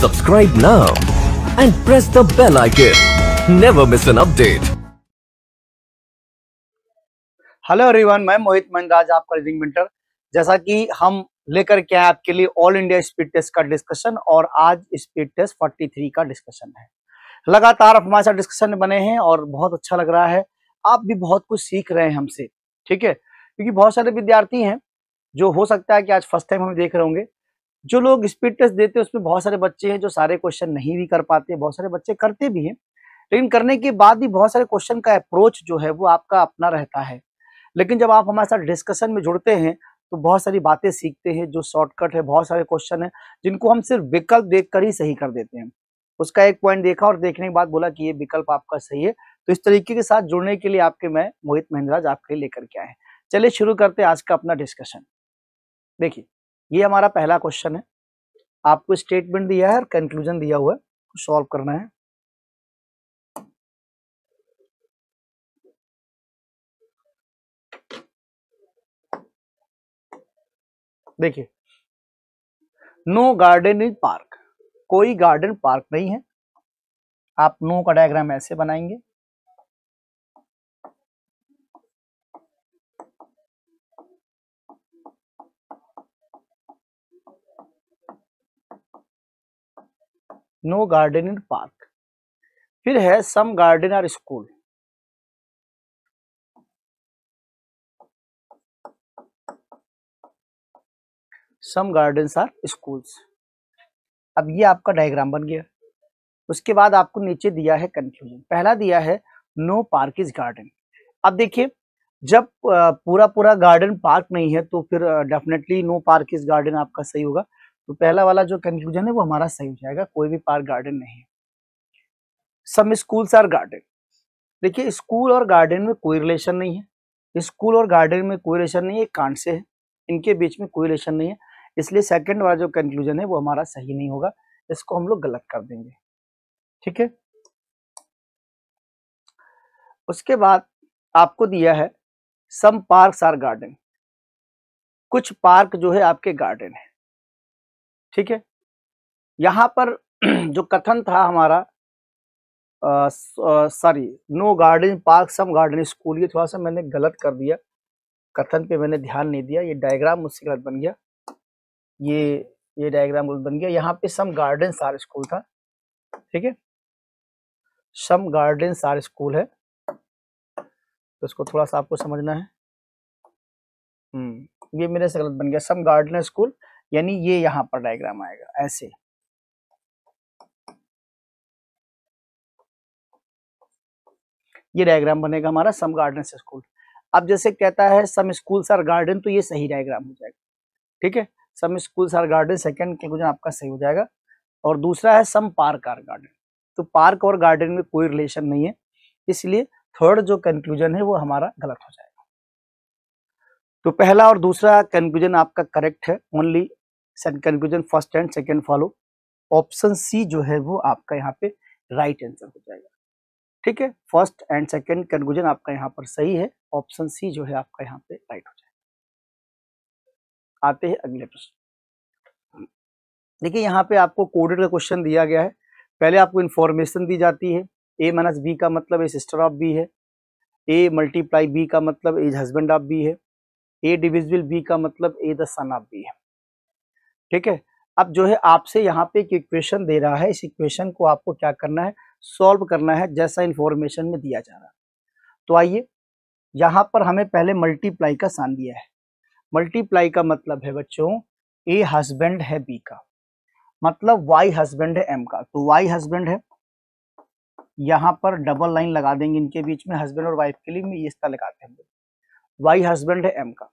Subscribe now and press the bell icon. Never miss an update. Hello everyone मैं मोहित मनराज आपका living mentor जैसा कि हम लेकर के आए आपके लिए ऑल इंडिया स्पीड टेस्ट का डिस्कशन और आज स्पीड टेस्ट 43 का डिस्कशन है लगातार हमारे साथ डिस्कशन बने हैं और बहुत अच्छा लग रहा है आप भी बहुत कुछ सीख रहे हैं हमसे ठीक है क्योंकि बहुत सारे विद्यार्थी हैं जो हो सकता है कि आज फर्स्ट टाइम हम देख रहे होंगे जो लोग स्पीड टेस्ट देते हैं उसमें बहुत सारे बच्चे हैं जो सारे क्वेश्चन नहीं भी कर पाते बहुत सारे बच्चे करते भी हैं लेकिन करने के बाद भी बहुत सारे क्वेश्चन का अप्रोच जो है वो आपका अपना रहता है लेकिन जब आप हमारे साथ डिस्कशन में जुड़ते हैं तो बहुत सारी बातें सीखते हैं जो शॉर्टकट है बहुत सारे क्वेश्चन है जिनको हम सिर्फ विकल्प देख कर ही सही कर देते हैं उसका एक पॉइंट देखा और देखने के बाद बोला कि ये विकल्प आपका सही है तो इस तरीके के साथ जुड़ने के लिए आपके मैं मोहित महेंद्राज आपके लिए लेकर के आए हैं चलिए शुरू करते हैं आज का अपना डिस्कशन देखिए ये हमारा पहला क्वेश्चन है आपको स्टेटमेंट दिया है और कंक्लूजन दिया हुआ है सॉल्व करना है देखिए नो गार्डन इन पार्क कोई गार्डन पार्क नहीं है आप नो का डायग्राम ऐसे बनाएंगे नो गार्डन इन पार्क फिर है some garden are school some garden are schools अब ये आपका डायग्राम बन गया उसके बाद आपको नीचे दिया है कंफ्यूजन पहला दिया है नो पार्क इज गार्डन अब देखिए जब पूरा पूरा गार्डन पार्क नहीं है तो फिर definitely no park is garden आपका सही होगा तो पहला वाला जो कंक्लूजन है वो हमारा सही हो जाएगा कोई भी पार्क गार्डन नहीं सम स्कूल्स आर गार्डन देखिए स्कूल और गार्डन में कोई रिलेशन नहीं है स्कूल और गार्डन में कोई रिलेशन नहीं है कांड से है इनके बीच में कोई रिलेशन नहीं है इसलिए सेकंड वाला जो कंक्लूजन है वो हमारा सही नहीं होगा इसको हम लोग गलत कर देंगे ठीक है उसके बाद आपको दिया है सम पार्क आर गार्डन कुछ पार्क जो है आपके गार्डन है ठीक है यहाँ पर जो कथन था हमारा sorry no garden park some garden school ये थोड़ा सा मैंने गलत कर दिया कथन पे मैंने ध्यान नहीं दिया ये डायग्राम मुझसे गलत बन गया ये ये डायग्राम गलत बन गया यहाँ पे सम गार्डन सार स्कूल था ठीक है सम गार्डन सार स्कूल है तो इसको थोड़ा सा आपको समझना है हम्म, ये मेरे से गलत बन गया सम गार्डन स्कूल यानी ये यहां पर डायग्राम आएगा ऐसे ये डायग्राम बनेगा हमारा सम गार्डन स्कूल अब जैसे कहता है सम स्कूल आर गार्डन तो ये सही डायग्राम हो जाएगा ठीक है some school are garden second conclusion आपका सही हो जाएगा और दूसरा है सम पार्क आर गार्डन तो पार्क और गार्डन में कोई रिलेशन नहीं है इसलिए थर्ड जो कंक्लूजन है वो हमारा गलत हो जाएगा तो पहला और दूसरा कंक्लूजन आपका करेक्ट है only conclusion first and second follow option C जो है वो आपका यहाँ पे राइट right आंसर हो जाएगा ठीक है फर्स्ट एंड सेकेंड कंक्लूजन आपका यहाँ पर सही है ऑप्शन सी जो है आपका यहाँ पे राइट right हो जाएगा आते हैं अगले प्रश्न देखिए यहाँ पे आपको कोडेड का क्वेश्चन दिया गया है पहले आपको इन्फॉर्मेशन दी जाती है ए माइनस बी का मतलब ए सिस्टर ऑफ बी है ए मल्टीप्लाई बी का मतलब एज हस्बेंड ऑफ बी है ए डिविजिबल बी का मतलब A the son of B है ठीक है अब जो है आपसे यहाँ पे एक इक्वेशन दे रहा है इस इक्वेशन को आपको क्या करना है सॉल्व करना है जैसा इन्फॉर्मेशन में दिया जा रहा है तो आइए यहाँ पर हमें पहले मल्टीप्लाई का सान दिया है मल्टीप्लाई का मतलब है बच्चों ए हस्बैंड है बी का मतलब वाई हस्बैंड है एम का तो वाई हस्बैंड है यहाँ पर डबल लाइन लगा देंगे इनके बीच में हस्बैंड और वाइफ के लिए इस तरह लगाते हैं वाई हस्बैंड है एम का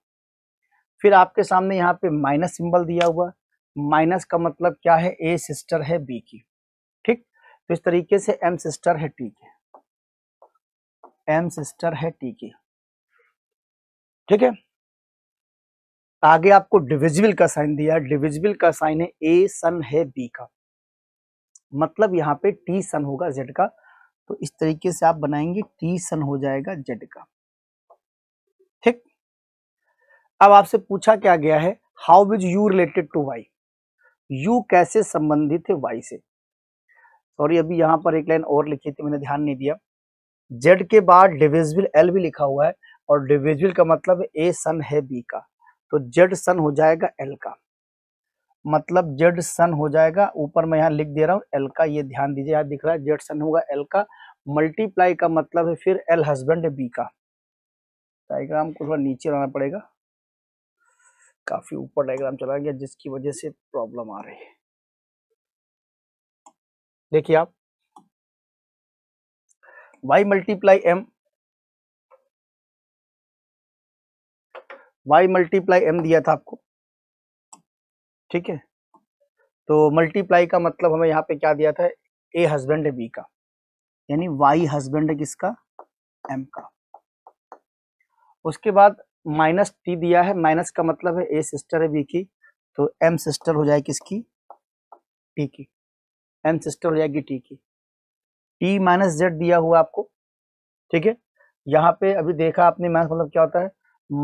फिर आपके सामने यहाँ पे माइनस सिंबल दिया हुआ माइनस का मतलब क्या है ए सिस्टर है बी की ठीक तो इस तरीके से एम सिस्टर है टी की एम सिस्टर है टी की ठीक है आगे आपको डिविजिबल का साइन दिया डिविजिबल का साइन है ए सन है बी का मतलब यहाँ पे टी सन होगा जेड का तो इस तरीके से आप बनाएंगे टी सन हो जाएगा जेड का अब आपसे पूछा क्या गया है how is U related to Y U कैसे संबंधित है वाई से सॉरी अभी यहां पर एक लाइन और लिखी थी मैंने ध्यान नहीं दिया जेड के बाद डिविजिबल एल भी लिखा हुआ है और डिविजिबल का मतलब ए सन है बी का तो जेड सन हो जाएगा एल का मतलब जेड सन हो जाएगा ऊपर मैं यहाँ लिख दे रहा हूँ एल का ये ध्यान दीजिए यहाँ दिख रहा है जेड सन होगा एल का मल्टीप्लाई का मतलब है फिर एल हस्बैंड बी का डायग्राम को थोड़ा नीचे लाना पड़ेगा काफ़ी ऊपर डायग्राम चला गया जिसकी वजह से प्रॉब्लम आ रही है देखिए आप y multiply M y multiply M दिया था आपको ठीक है तो मल्टीप्लाई का मतलब हमें यहां पे क्या दिया था ए हस्बैंड है बी का यानी वाई हस्बैंड है किसका एम का उसके बाद माइनस टी दिया है माइनस का मतलब है ए सिस्टर है बी की तो एम सिस्टर हो जाएगी किसकी टी की एम सिस्टर हो जाएगी टी की टी माइनस जेड दिया हुआ आपको ठीक है यहाँ पे अभी देखा आपने माइनस मतलब क्या होता है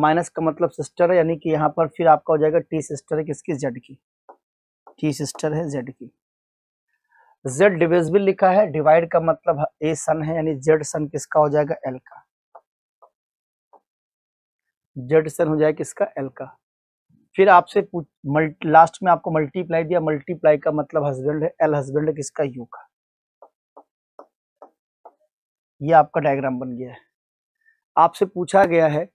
माइनस का मतलब सिस्टर है यानी कि यहाँ पर फिर आपका हो जाएगा टी सिस्टर है किसकी जेड की टी सिस्टर है जेड की जेड डिविजिबल लिखा है डिवाइड का मतलब ए सन है यानी जेड सन किसका हो जाएगा एल का जेड हो जाए किसका एल का फिर आपसे लास्ट में आपको मल्टीप्लाई दिया मल्टीप्लाई का मतलब हस्बैंड है एल हस्बैंड है किसका यू का ये आपका डायग्राम बन गया है आपसे पूछा गया है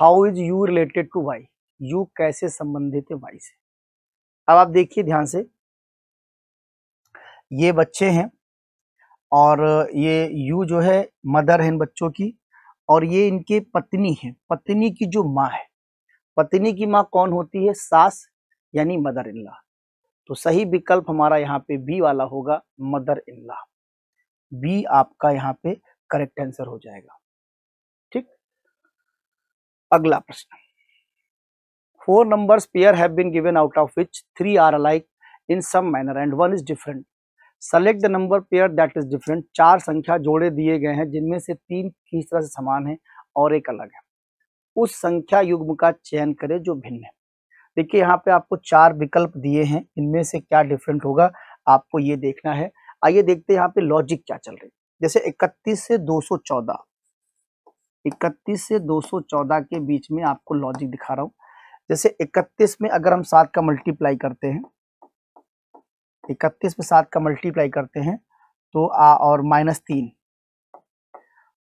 how is U related to Y U कैसे संबंधित है वाई से अब आप देखिए ध्यान से ये बच्चे हैं और ये यू जो है मदर है इन बच्चों की और ये इनके पत्नी है पत्नी की जो माँ है पत्नी की माँ कौन होती है सास यानी मदर इल्ला तो सही विकल्प हमारा यहाँ पे बी वाला होगा मदर इल्ला बी आपका यहाँ पे करेक्ट आंसर हो जाएगा ठीक अगला प्रश्न four numbers pair have been given out of which three are alike in some manner and one is different select the number pair that is different चार संख्या जोड़े दिए गए हैं जिनमें से तीन किस तरह से समान है और एक अलग है उस संख्या युग्म का चयन करें जो भिन्न है देखिए यहाँ पे आपको चार विकल्प दिए हैं इनमें से क्या डिफरेंट होगा आपको ये देखना है आइए देखते हैं यहाँ पे लॉजिक क्या चल रही है जैसे 31 से 214 31 से 214 के बीच में आपको लॉजिक दिखा रहा हूँ जैसे 31 में अगर हम सात का मल्टीप्लाई करते हैं इकतीस में सात का मल्टीप्लाई करते हैं तो आ और माइनस तीन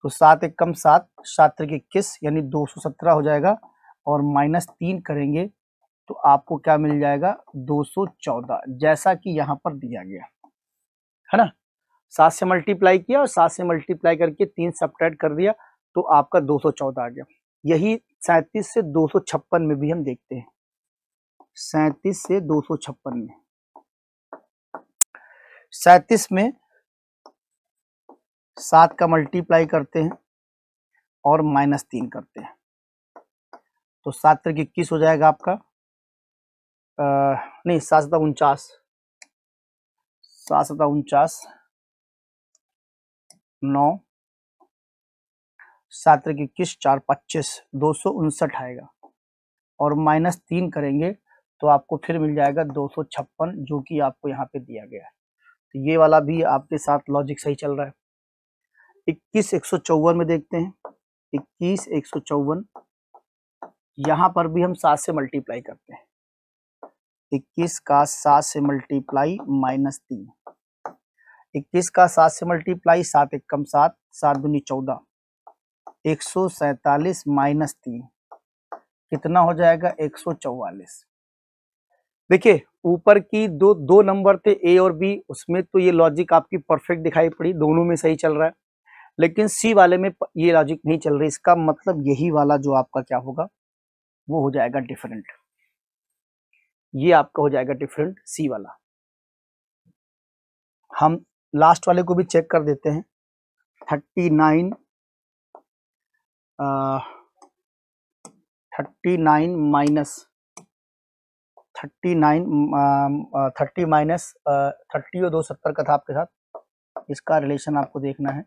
तो सात एक कम सात सात तरीके इक्कीस यानी दो सौ सत्रह हो जाएगा और माइनस तीन करेंगे तो आपको क्या मिल जाएगा दो सौ चौदह जैसा कि यहाँ पर दिया गया है ना सात से मल्टीप्लाई किया और सात से मल्टीप्लाई करके तीन सब्ट्रैक्ट कर दिया तो आपका दो सौ चौदह आ गया यही सैंतीस से दो सौ छप्पन में भी हम देखते हैं सैंतीस से दो सौ छप्पन में सैतीस में सात का मल्टीप्लाई करते हैं और माइनस तीन करते हैं तो सात तक इक्कीस हो जाएगा आपका आ, नहीं सात सत्ता उनचास सात सत्ता उनचास नौ सात तक इक्कीस चार पच्चीस दो सौ उनसठ आएगा और माइनस तीन करेंगे तो आपको फिर मिल जाएगा दो सौ छप्पन जो कि आपको यहाँ पे दिया गया है तो ये वाला भी आपके साथ लॉजिक सही चल रहा है इक्कीस एक सौ चौवन में देखते हैं इक्कीस एक सौ चौवन यहाँ पर भी हम सात से मल्टीप्लाई करते हैं इक्कीस का सात से मल्टीप्लाई माइनस तीन इक्कीस का सात से मल्टीप्लाई सात एक कम सात सात दूनी चौदह एक सौ सैतालीस माइनस तीन कितना हो जाएगा एक सौ चौवालीस देखिए ऊपर की दो दो नंबर थे ए और बी उसमें तो ये लॉजिक आपकी परफेक्ट दिखाई पड़ी दोनों में सही चल रहा है लेकिन सी वाले में ये लॉजिक नहीं चल रही इसका मतलब यही वाला जो आपका क्या होगा वो हो जाएगा डिफरेंट ये आपका हो जाएगा डिफरेंट सी वाला हम लास्ट वाले को भी चेक कर देते हैं thirty nine thirty nine minus thirty nine thirty minus thirty और दो सत्तर का था आपके साथ इसका रिलेशन आपको देखना है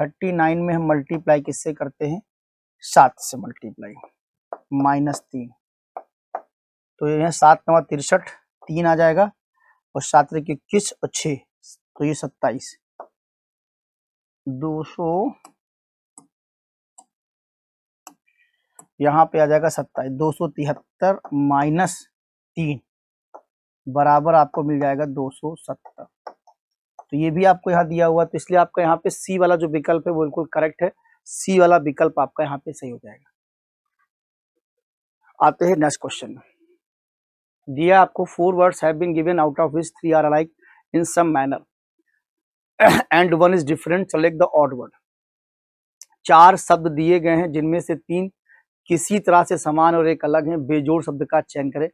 थर्टी नाइन में हम मल्टीप्लाई किससे करते हैं सात से मल्टीप्लाई माइनस तीन तो यह सात नवा तिरसठ तीन आ जाएगा और सात रेखे इक्कीस और छः तो ये सत्ताईस दो सौ यहाँ पे आ जाएगा सत्ताईस दो सौ तिहत्तर माइनस तीन बराबर आपको मिल जाएगा दो सौ सत्तर तो ये भी आपको यहाँ दिया हुआ तो इसलिए आपका यहाँ पे सी वाला जो विकल्प है वो बिल्कुल करेक्ट है सी वाला विकल्प आपका यहाँ पे सही हो जाएगा आते हैं नेक्स्ट क्वेश्चन दिया आपको four words have been given out of which three are alike in some manner and one is different select the odd word चार शब्द दिए गए हैं जिनमें से तीन किसी तरह से समान और एक अलग है बेजोड़ शब्द का चयन करें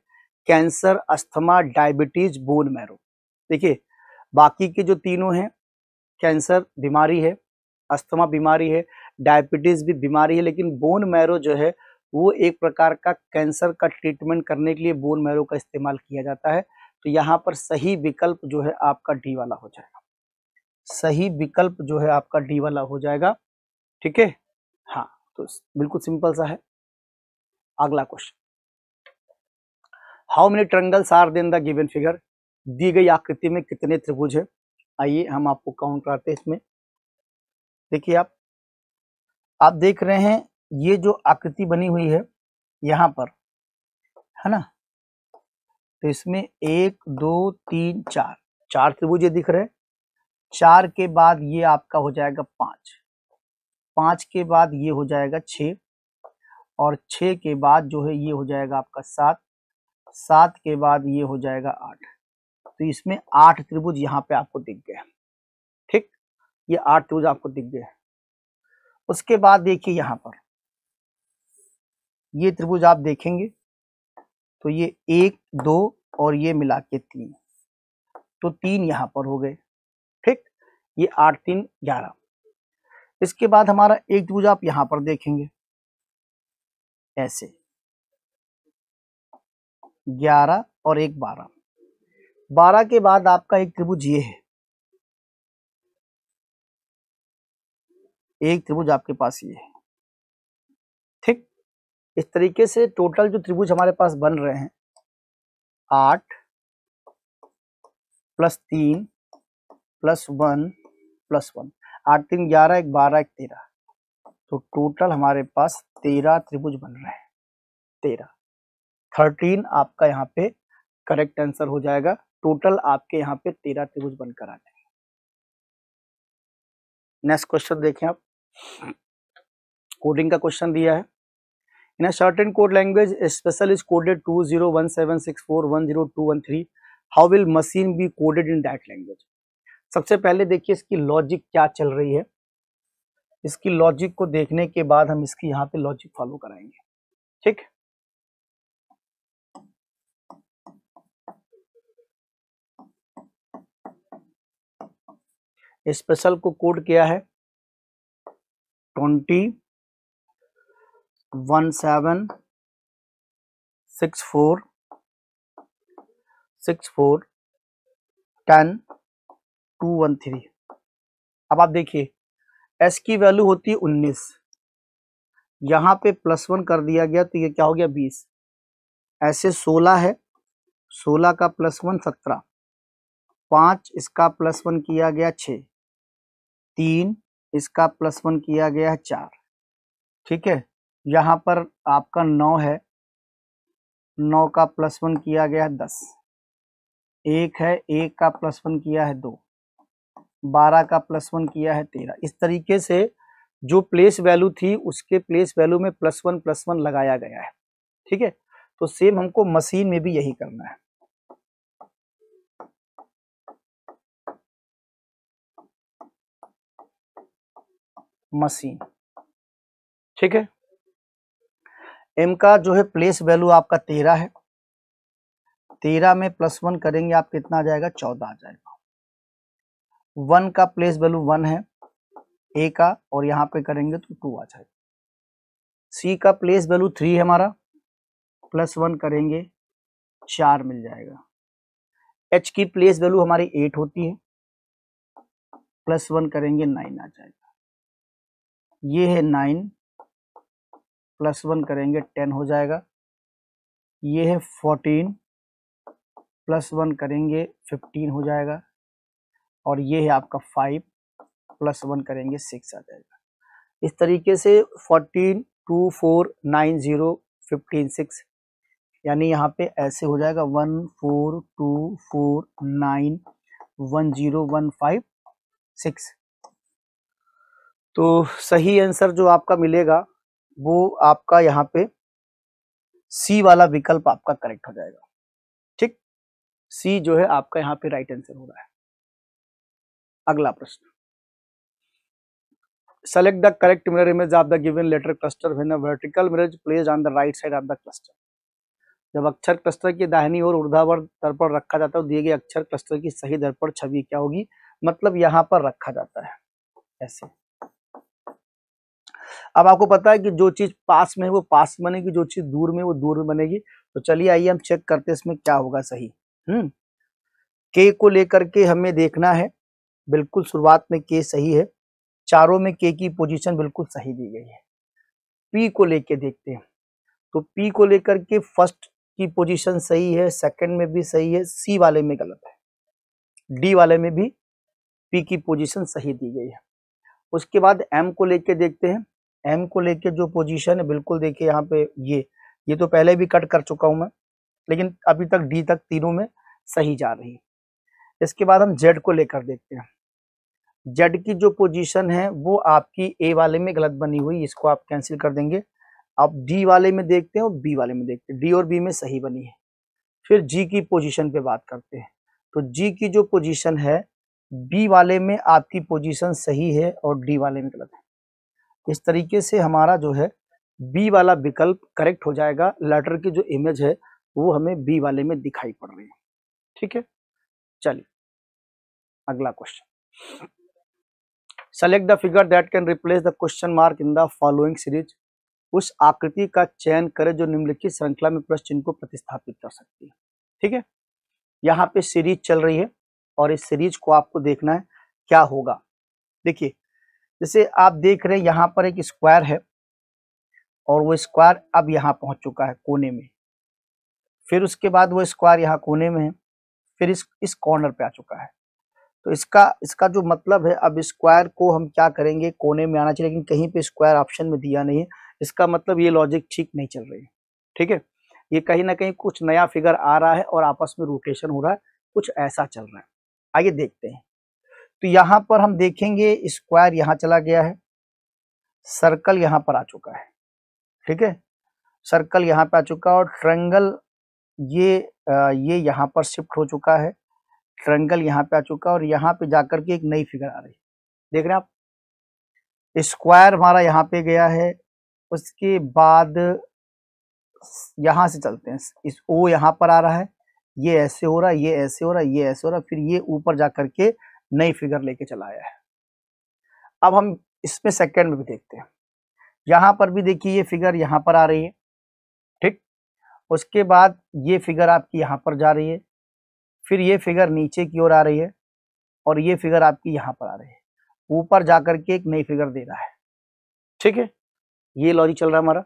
cancer asthma diabetes bone marrow देखिए बाकी के जो तीनों हैं कैंसर बीमारी है अस्थमा बीमारी है डायबिटीज भी बीमारी है लेकिन बोन मैरो जो है वो एक प्रकार का कैंसर का ट्रीटमेंट करने के लिए बोन मैरो का इस्तेमाल किया जाता है तो यहाँ पर सही विकल्प जो है आपका डी वाला हो जाएगा सही विकल्प जो है आपका डी वाला हो जाएगा ठीक है हाँ तो बिल्कुल सिंपल सा है अगला question how many triangles are then the given figure दी गई आकृति में कितने त्रिभुज है आइए हम आपको काउंट करते हैं इसमें देखिए आप आप देख रहे हैं ये जो आकृति बनी हुई है यहाँ पर है ना तो इसमें एक दो तीन चार चार त्रिभुज दिख रहे हैं चार के बाद ये आपका हो जाएगा पांच पांच के बाद ये हो जाएगा छ और छ के बाद जो है ये हो जाएगा आपका सात सात के बाद ये हो जाएगा आठ तो इसमें आठ त्रिभुज यहाँ पे आपको दिख गए ठीक ये आठ त्रिभुज आपको दिख गए उसके बाद देखिए यहाँ पर ये त्रिभुज आप देखेंगे तो ये एक दो और ये मिला के तीन तो तीन यहाँ पर हो गए ठीक ये आठ तीन ग्यारह इसके बाद हमारा एक त्रिभुज आप यहाँ पर देखेंगे ऐसे ग्यारह और एक बारह बारह के बाद आपका एक त्रिभुज ये है एक त्रिभुज आपके पास ये है ठीक इस तरीके से टोटल जो त्रिभुज हमारे पास बन रहे हैं आठ प्लस तीन प्लस वन प्लस वन आठ तीन ग्यारह एक बारह एक तेरह तो टोटल हमारे पास तेरह त्रिभुज बन रहे हैं तेरह थर्टीन आपका यहाँ पे करेक्ट आंसर हो जाएगा टोटल आपके यहाँ पे तेरह त्रिभुज बनकर आ जाएंगे नेक्स्ट क्वेश्चन देखें आप कोडिंग का क्वेश्चन दिया है zero one seven six four one zero two one three how will machine be coded in that language सबसे पहले देखिए इसकी लॉजिक क्या चल रही है इसकी लॉजिक को देखने के बाद हम इसकी यहाँ पे लॉजिक फॉलो कराएंगे ठीक स्पेशल को कोड किया है twenty one seven six four six four ten two one three अब आप देखिए एस की वैल्यू होती है उन्नीस यहाँ पे प्लस वन कर दिया गया तो ये क्या हो गया बीस ऐसे सोलह है सोलह का प्लस वन सत्रह पाँच इसका प्लस वन किया गया छः तीन इसका प्लस वन किया गया है चार ठीक है यहाँ पर आपका नौ है नौ का प्लस वन किया गया है दस एक है एक का प्लस वन किया है दो बारह का प्लस वन किया है तेरह इस तरीके से जो प्लेस वैल्यू थी उसके प्लेस वैल्यू में प्लस वन प्लस वन लगाया गया है ठीक है तो सेम हमको मशीन में भी यही करना है मशीन ठीक है एम का जो है प्लेस वैल्यू आपका तेरह है तेरह में प्लस वन करेंगे आप कितना आ जाएगा चौदह आ जाएगा वन का प्लेस वैल्यू वन है ए का और यहां पे करेंगे तो टू आ जाएगा सी का प्लेस वैल्यू थ्री है हमारा प्लस वन करेंगे चार मिल जाएगा एच की प्लेस वैल्यू हमारी एट होती है प्लस वन करेंगे नाइन आ जाएगा ये है नाइन प्लस वन करेंगे टेन हो जाएगा ये है फोर्टीन प्लस वन करेंगे फिफ्टीन हो जाएगा और ये है आपका फाइव प्लस वन करेंगे सिक्स आ जाएगा इस तरीके से fourteen two four nine zero fifteen six यानी यहाँ पे ऐसे हो जाएगा one four two four nine one zero one five six तो सही आंसर जो आपका मिलेगा वो आपका यहाँ पे सी वाला विकल्प आपका करेक्ट हो जाएगा ठीक सी जो है आपका यहाँ पे राइट आंसर हो रहा है अगला प्रश्न select the correct mirror image of the given letter cluster when a vertical mirror place on the right side of the cluster जब अक्षर क्लस्टर की दाहिनी ओर ऊर्ध्वाधर दर्पण रखा जाता है तो दिए गए अक्षर क्लस्टर की सही दर्पण छवि क्या होगी मतलब यहाँ पर रखा जाता है ऐसे अब आपको पता है कि जो चीज़ पास में है वो पास बनेगी जो चीज़ दूर में वो दूर में बनेगी तो चलिए आइए हम चेक करते हैं इसमें क्या होगा सही हम्म के को लेकर के हमें देखना है बिल्कुल शुरुआत में के सही है चारों में के की पोजीशन बिल्कुल सही दी गई है पी को लेकर देखते हैं तो पी को लेकर के फर्स्ट की पोजीशन सही है सेकंड में भी सही है सी वाले में गलत है डी वाले में भी पी की पोजीशन सही दी गई है उसके बाद एम को लेकर देखते हैं एम को लेके जो पोजीशन है बिल्कुल देखिए यहाँ पे ये ये तो पहले भी कट कर चुका हूँ मैं लेकिन अभी तक डी तक तीनों में सही जा रही है इसके बाद हम जेड को लेकर देखते हैं जेड की जो पोजीशन है वो आपकी ए वाले में गलत बनी हुई इसको आप कैंसिल कर देंगे आप डी वाले में देखते हैं और बी वाले में देखते हैं डी और बी में सही बनी है फिर जी की पोजीशन पे बात करते हैं तो जी की जो पोजीशन है बी वाले में आपकी पोजीशन सही है और डी वाले में गलत है इस तरीके से हमारा जो है बी वाला विकल्प करेक्ट हो जाएगा लेटर की जो इमेज है वो हमें बी वाले में दिखाई पड़ रही है ठीक है चलिए अगला question select the figure that can replace the question mark in the following series उस आकृति का चयन करें जो निम्नलिखित श्रृंखला में प्रश्न चिन्ह को प्रतिस्थापित कर सकती है ठीक है यहाँ पे सीरीज चल रही है और इस सीरीज को आपको देखना है क्या होगा देखिए जैसे आप देख रहे हैं यहाँ पर एक स्क्वायर है और वो स्क्वायर अब यहाँ पहुँच चुका है कोने में फिर उसके बाद वो स्क्वायर यहाँ कोने में है फिर इस इस कॉर्नर पे आ चुका है तो इसका इसका जो मतलब है अब स्क्वायर को हम क्या करेंगे कोने में आना चाहिए लेकिन कहीं पे स्क्वायर ऑप्शन में दिया नहीं है इसका मतलब ये लॉजिक ठीक नहीं चल रही है ठीक है ये कहीं ना कहीं कुछ नया फिगर आ रहा है और आपस में रोटेशन हो रहा है कुछ ऐसा चल रहा है आइए देखते हैं तो यहां पर हम देखेंगे स्क्वायर यहां चला गया है सर्कल यहां पर आ चुका है ठीक है सर्कल यहां पर आ चुका है और ट्रेंगल ये ये यहां पर शिफ्ट हो चुका है ट्रेंगल यहां पर आ चुका है और यहां पर जाकर के एक नई फिगर आ रही है देख रहे हैं आप स्क्वायर हमारा यहां पर गया है उसके बाद यहां से चलते हैं इस ओ यहां पर आ रहा है ये ऐसे हो रहा है ये ऐसे हो रहा है ये ऐसे हो रहा है फिर ये ऊपर जा करके नई फिगर लेके चला आया है अब हम इसमें सेकंड में भी देखते हैं यहां पर भी देखिए ये फिगर यहां पर आ रही है ठीक उसके बाद ये फिगर आपकी यहां पर जा रही है फिर ये फिगर नीचे की ओर आ रही है और ये फिगर आपकी यहाँ पर आ रही है ऊपर जाकर के एक नई फिगर दे रहा है ठीक है ये लॉजिक चल रहा है हमारा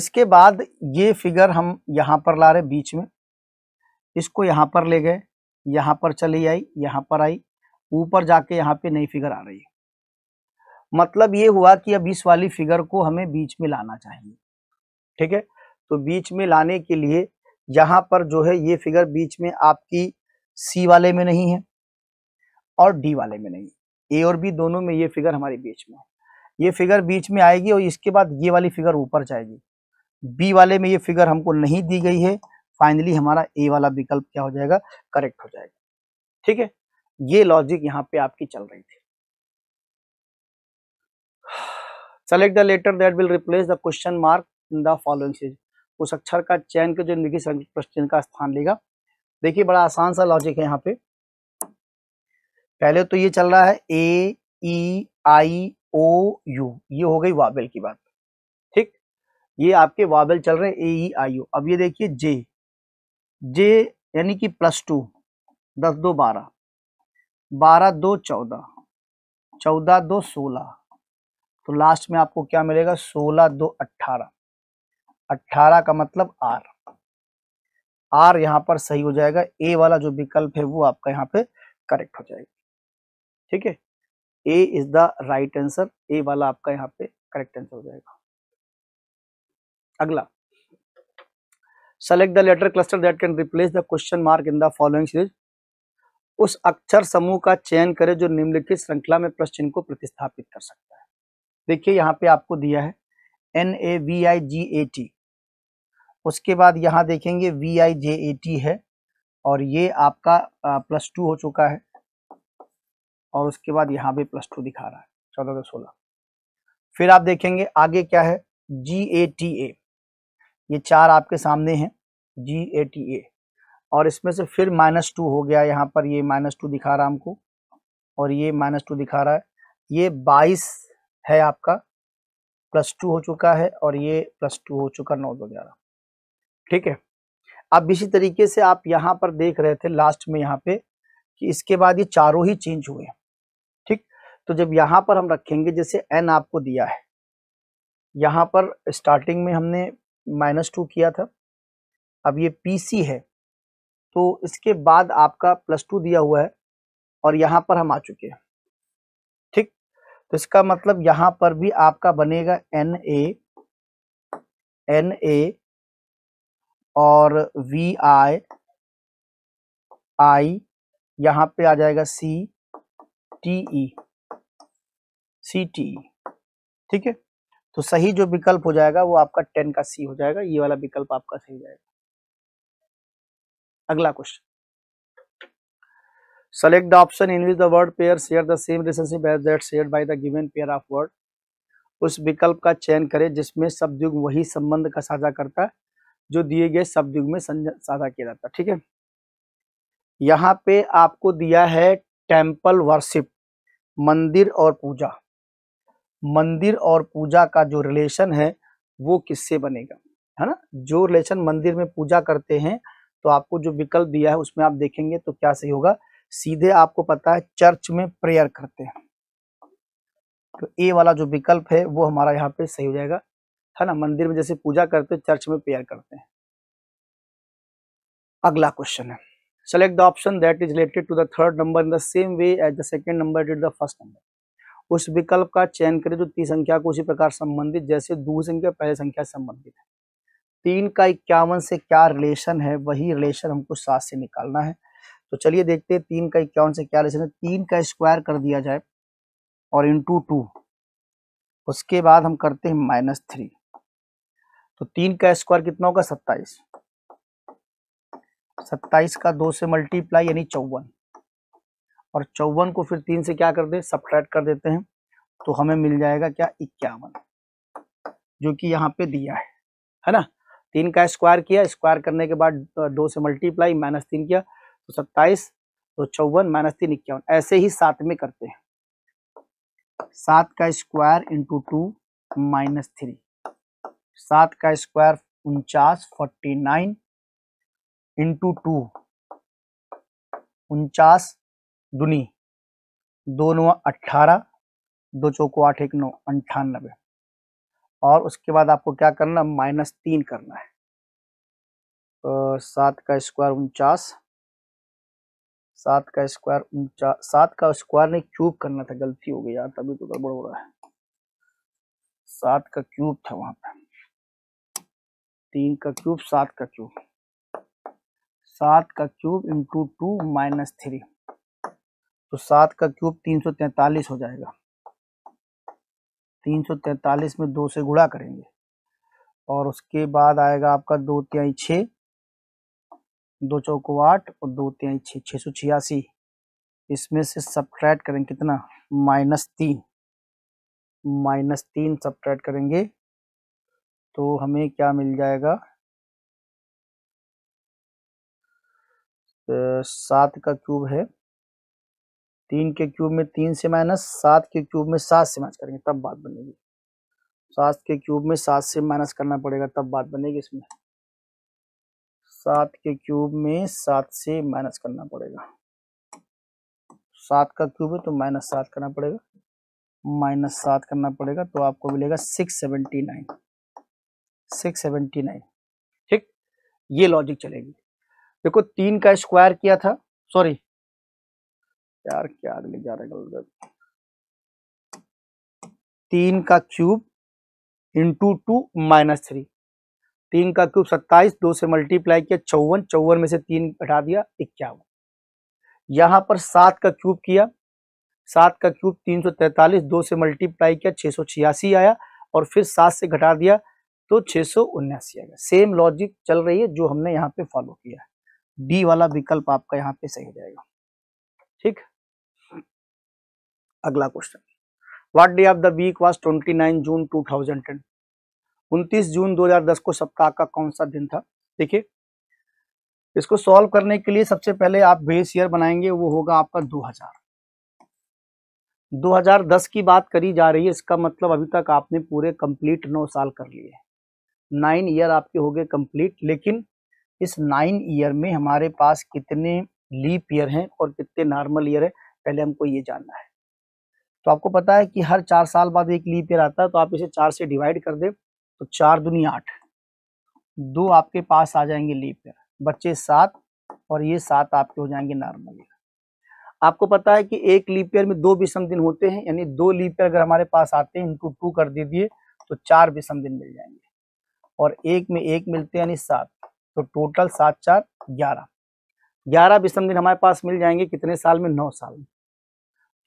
इसके बाद ये फिगर हम यहां पर ला रहे बीच में इसको यहां पर ले गए यहाँ पर चली आई यहाँ पर आई ऊपर जाके यहाँ पे नई फिगर आ रही है मतलब ये हुआ कि अब इस वाली फिगर को हमें बीच में लाना चाहिए ठीक है तो बीच में लाने के लिए यहाँ पर जो है ये फिगर बीच में आपकी सी वाले में नहीं है और डी वाले में नहीं ए और बी दोनों में ये फिगर हमारे बीच में है ये फिगर बीच में आएगी और इसके बाद ये वाली फिगर ऊपर जाएगी बी वाले में ये फिगर हमको नहीं दी गई है फाइनली हमारा ए वाला विकल्प क्या हो जाएगा करेक्ट हो जाएगा ठीक है ये लॉजिक यहाँ पे आपकी चल रही थी select the letter that will replace the question mark in the following सीज उस अक्षर का चयन के जो निजी प्रश्न का स्थान लेगा देखिए बड़ा आसान सा लॉजिक है यहाँ पे पहले तो ये चल रहा है ए ई आई ओ यू ये हो गई वाबेल की बात ठीक ये आपके वाबेल चल रहे हैं ए ई आई ओ अब ये देखिए जे जे यानी कि प्लस टू दस दो बारह बारह दो चौदह चौदह दो सोलह तो लास्ट में आपको क्या मिलेगा सोलह दो अट्ठारह अट्ठारह का मतलब आर आर यहाँ पर सही हो जाएगा ए वाला जो विकल्प है वो आपका यहाँ पे करेक्ट हो जाएगा ठीक है A is the right answer A वाला आपका यहाँ पे करेक्ट आंसर हो जाएगा अगला select the letter cluster that can replace the question mark in the following series उस अक्षर समूह का चयन करें जो निम्नलिखित श्रृंखला में प्रश्न चिन्ह को प्रतिस्थापित कर सकता है देखिए यहाँ पे आपको दिया है N A V I G A T उसके बाद यहाँ देखेंगे we I J A T है और ये आपका प्लस टू हो चुका है और उसके बाद यहाँ भी प्लस टू दिखा रहा है चौदह से तो सोलह फिर आप देखेंगे आगे क्या है जी ए टी ए ये चार आपके सामने हैं जी ए टी ए और इसमें से फिर माइनस टू हो गया यहाँ पर ये माइनस टू दिखा रहा हमको और ये माइनस टू दिखा रहा है ये बाईस है आपका प्लस टू हो चुका है और ये प्लस टू हो चुका नौ दो ग्यारह ठीक है अब इसी तरीके से आप यहाँ पर देख रहे थे लास्ट में यहाँ पे कि इसके बाद ये चारों ही चेंज हुए ठीक तो जब यहाँ पर हम रखेंगे जैसे एन आपको दिया है यहाँ पर स्टार्टिंग में हमने माइनस टू किया था अब ये पी सी है तो इसके बाद आपका प्लस टू दिया हुआ है और यहाँ पर हम आ चुके हैं ठीक तो इसका मतलब यहाँ पर भी आपका बनेगा एन ए एन ए और वी आई आई यहाँ पे आ जाएगा C T E C T E ठीक है तो सही जो विकल्प हो जाएगा वो आपका टेन का सी हो जाएगा ये वाला विकल्प आपका सही जाएगा अगला question select the option in which the word pair share the same relationship as that share by the given pair of word उस विकल्प का चयन करें जिसमें शब्दयुग वही संबंध का साझा करता है जो दिए गए शब्दयुग में साझा किया जाता है ठीक है यहाँ पे आपको दिया है टेम्पल वर्शिप मंदिर और पूजा मंदिर और पूजा का जो रिलेशन है वो किससे बनेगा है ना जो रिलेशन मंदिर में पूजा करते हैं तो आपको जो विकल्प दिया है उसमें आप देखेंगे तो क्या सही होगा सीधे आपको पता है चर्च में प्रेयर करते हैं तो ए वाला जो विकल्प है वो हमारा यहाँ पे सही हो जाएगा है ना मंदिर में जैसे पूजा करते चर्च में प्रेयर करते हैं अगला क्वेश्चन है select the option that is related to the third number in the same way as the second number to the first number उस विकल्प का चयन करें जो तीन संख्या को उसी प्रकार संबंधित जैसे दूसरी संख्या पहले संख्या संबंधित है तीन का इक्यावन से क्या रिलेशन है वही रिलेशन हमको सात से निकालना है तो चलिए देखते हैं तीन का इक्यावन से क्या रिलेशन है तीन का स्क्वायर कर दिया जाए और इंटू टू उसके बाद हम करते हैं माइनस थ्री तो तीन का स्क्वायर कितना होगा सत्ताईस सत्ताईस का दो से मल्टीप्लाई यानी चौवन और चौवन को फिर तीन से क्या कर दे सब कर देते हैं तो हमें मिल जाएगा क्या इक्यावन जो कि यहाँ पे दिया है है ना तीन का स्क्वायर किया स्क्वायर करने के बाद दो से मल्टीप्लाई माइनस तीन किया तो सत्ताईस तो चौवन माइनस तीन इक्यावन ऐसे ही सात में करते हैं सात का square into two minus three सात का स्क्वायर उनचास फोर्टी नाइन इंटू टू उनचास दुनी दो नौ अट्ठारह दो चौको आठ एक नौ अंठानबे और उसके बाद आपको क्या करना माइनस तीन करना है तो सात का स्क्वायर उनचास सात का स्क्वायर उनचास सात का स्क्वायर नहीं क्यूब करना था गलती हो गई यार तभी तो गड़बड़ हो रहा है सात का क्यूब था वहां पे तीन का क्यूब सात का क्यूब सात का cube into two minus three तो सात का क्यूब तीन सौ तैंतालीस हो जाएगा तीन सौ तैतालीस में दो से गुणा करेंगे और उसके बाद आएगा आपका दो त्याई छः दो चौको आठ और दो त्याई छः छः सौ छियासी इसमें से सब्ट्रैक्ट करेंगे कितना माइनस तीन माइनस तीन सब्ट्रैक्ट करेंगे तो हमें क्या मिल जाएगा सात का क्यूब है तीन के क्यूब में तीन से माइनस सात के क्यूब में सात से माइनस करेंगे तब बात बनेगी सात के क्यूब में सात से माइनस करना पड़ेगा तब बात बनेगी इसमें सात के क्यूब में सात से माइनस करना पड़ेगा सात का क्यूब है तो माइनस सात करना पड़ेगा माइनस सात करना पड़ेगा तो आपको मिलेगा six seventy nine six seventy nine ठीक ये लॉजिक चलेगी देखो तीन का स्क्वायर किया था सॉरी यार क्या आगे जा रहा है गलत तीन का cube into two minus three तीन का क्यूब सत्ताईस दो से मल्टीप्लाई किया चौवन चौवन में से तीन हटा दिया इक्यावन यहां पर सात का क्यूब किया सात का क्यूब तीन सौ तैतालीस दो से मल्टीप्लाई किया छह सौ छियासी आया और फिर सात से घटा दिया तो छह सौ उन्यासी आएगा सेम लॉजिक चल रही है जो हमने यहाँ पे फॉलो किया है डी वाला विकल्प आपका यहाँ पे सही रहेगा ठीक अगला question what day of the week was 29 जून 2010 29 जून 2010 को सप्ताह का कौन सा दिन था देखिए इसको सॉल्व करने के लिए सबसे पहले आप बेस ईयर बनाएंगे वो होगा आपका 2000 2010 की बात करी जा रही है इसका मतलब अभी तक आपने पूरे कंप्लीट नौ साल कर लिए नाइन ईयर आपके हो गए कंप्लीट लेकिन इस नाइन ईयर में हमारे पास कितने लीप ईयर हैं और कितने नॉर्मल ईयर है पहले हमको ये जानना है तो आपको पता है कि हर चार साल बाद एक लीप ईयर आता है तो आप इसे चार से डिवाइड कर दें तो चार दुनिया आठ दो आपके पास आ जाएंगे लीप ईयर बच्चे सात और ये सात आपके हो जाएंगे नॉर्मल ईयर आपको पता है कि एक लीप ईयर में दो विषम दिन होते हैं यानी दो लीप ईयर अगर हमारे पास आते हैं इनटू टू कर दीजिए तो चार विषम दिन मिल जाएंगे और एक में एक मिलते हैं यानी सात तो टोटल सात चार ग्यारह ग्यारह विषम दिन हमारे पास मिल जाएंगे कितने साल में नौ साल में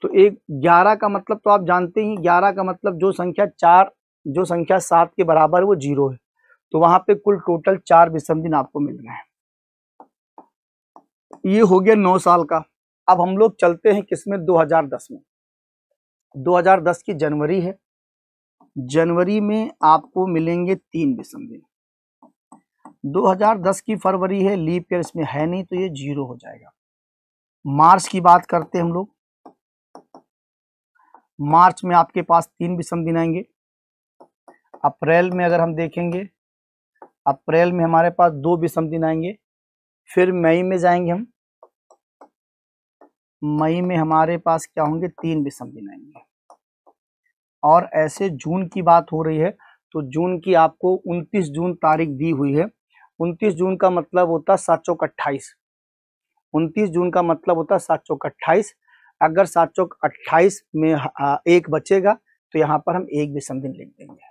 तो एक ग्यारह का मतलब तो आप जानते ही ग्यारह का मतलब जो संख्या चार जो संख्या सात के बराबर है वो जीरो है तो वहां पे कुल टोटल चार विषम दिन आपको मिल रहे हैं ये हो गया नौ साल का अब हम लोग चलते हैं किसमें 2010 में 2010 की जनवरी है जनवरी में आपको मिलेंगे तीन विषम दिन 2010 की फरवरी है लीप ईयर इसमें है नहीं तो ये जीरो हो जाएगा मार्च की बात करते हैं हम लोग मार्च में आपके पास तीन विषम दिन आएंगे अप्रैल में अगर हम देखेंगे अप्रैल में हमारे पास दो विषम दिन आएंगे फिर मई में जाएंगे हम मई में हमारे पास क्या होंगे तीन विषम दिन आएंगे और ऐसे जून की बात हो रही है तो जून की आपको 29 जून तारीख दी हुई है 29 जून का मतलब होता है सात सौ अट्ठाईस उनतीस जून का मतलब होता है सात सौ अट्ठाईस अगर सात चौक अट्ठाईस में एक बचेगा तो यहाँ पर हम एक भी समथिंग लिख देंगे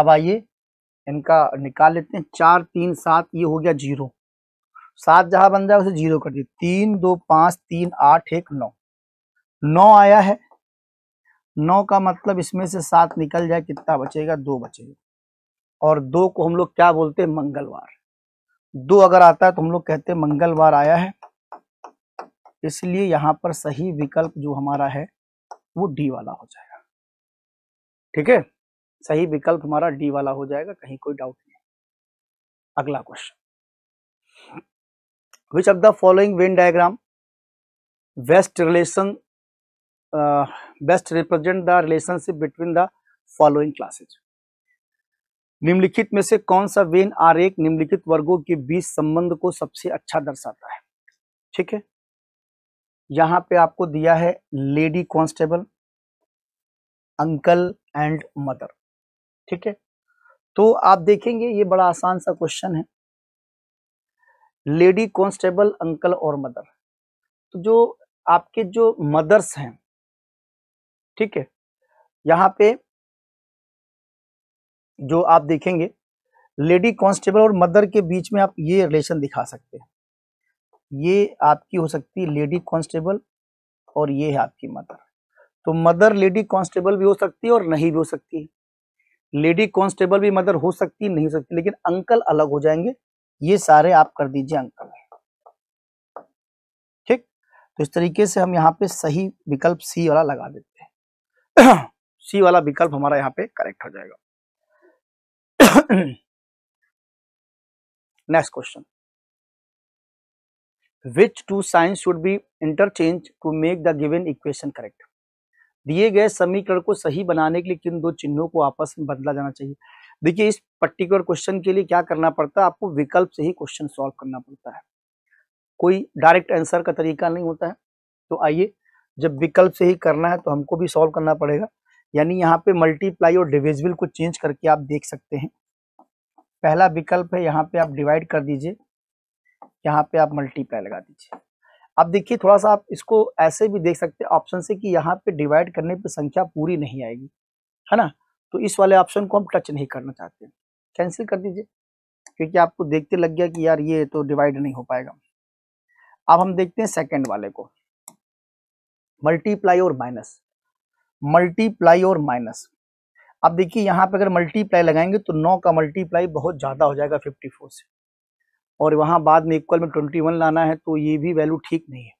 अब आइए इनका निकाल लेते हैं चार तीन सात ये हो गया जीरो सात जहां बन जाए उसे जीरो कर दिए तीन दो पांच तीन आठ एक नौ नौ आया है नौ का मतलब इसमें से सात निकल जाए कितना बचेगा दो बचेगा और दो को हम लोग क्या बोलते हैं मंगलवार दो अगर आता है तो हम लोग कहते हैं मंगलवार आया है इसलिए यहां पर सही विकल्प जो हमारा है वो डी वाला हो जाएगा ठीक है सही विकल्प हमारा डी वाला हो जाएगा कहीं कोई डाउट नहीं अगला question which of the following Venn diagram best relation best represent the relationship between the following classes निम्नलिखित में से कौन सा वेन आर एक निम्नलिखित वर्गों के बीच संबंध को सबसे अच्छा दर्शाता है ठीक है यहाँ पे आपको दिया है lady constable uncle and mother ठीक है तो आप देखेंगे ये बड़ा आसान सा क्वेश्चन है लेडी कांस्टेबल अंकल और मदर तो जो आपके जो मदर्स हैं ठीक है यहाँ पे जो आप देखेंगे लेडी कांस्टेबल और मदर के बीच में आप ये रिलेशन दिखा सकते हैं ये आपकी हो सकती है लेडी कांस्टेबल और ये है आपकी मदर तो मदर लेडी कांस्टेबल भी हो सकती है और नहीं भी हो सकती लेडी कांस्टेबल भी मदर हो सकती नहीं हो सकती लेकिन अंकल अलग हो जाएंगे ये सारे आप कर दीजिए अंकल ठीक तो इस तरीके से हम यहाँ पे सही विकल्प सी वाला लगा देते हैं सी वाला विकल्प हमारा यहाँ पे करेक्ट हो जाएगा next question which two signs should be interchange to make the given equation correct दिए गए समीकरण को सही बनाने के लिए किन दो चिन्हों को आपस में बदला जाना चाहिए देखिए इस पर्टिकुलर क्वेश्चन के लिए क्या करना पड़ता है आपको विकल्प से ही क्वेश्चन सॉल्व करना पड़ता है कोई डायरेक्ट आंसर का तरीका नहीं होता है तो आइए जब विकल्प से ही करना है तो हमको भी सॉल्व करना पड़ेगा यानी यहाँ पे मल्टीप्लाई और डिविजिबल को चेंज करके आप देख सकते हैं पहला विकल्प है यहाँ पे आप डिवाइड कर दीजिए यहाँ पे आप मल्टीप्लाई लगा दीजिए अब देखिए थोड़ा सा आप इसको ऐसे भी देख सकते हैं ऑप्शन से कि यहाँ पे डिवाइड करने पे संख्या पूरी नहीं आएगी है ना तो इस वाले ऑप्शन को हम टच नहीं करना चाहते कैंसिल कर दीजिए क्योंकि आपको देखते लग गया कि यार ये तो डिवाइड नहीं हो पाएगा अब हम देखते हैं सेकेंड वाले को मल्टीप्लाई और माइनस मल्टीप्लाई और माइनस अब देखिए यहाँ पे अगर मल्टीप्लाई लगाएंगे तो नौ का मल्टीप्लाई बहुत ज़्यादा हो जाएगा फिफ्टी फोर से और वहाँ बाद में इक्वल में ट्वेंटी वन लाना है तो ये भी वैल्यू ठीक नहीं है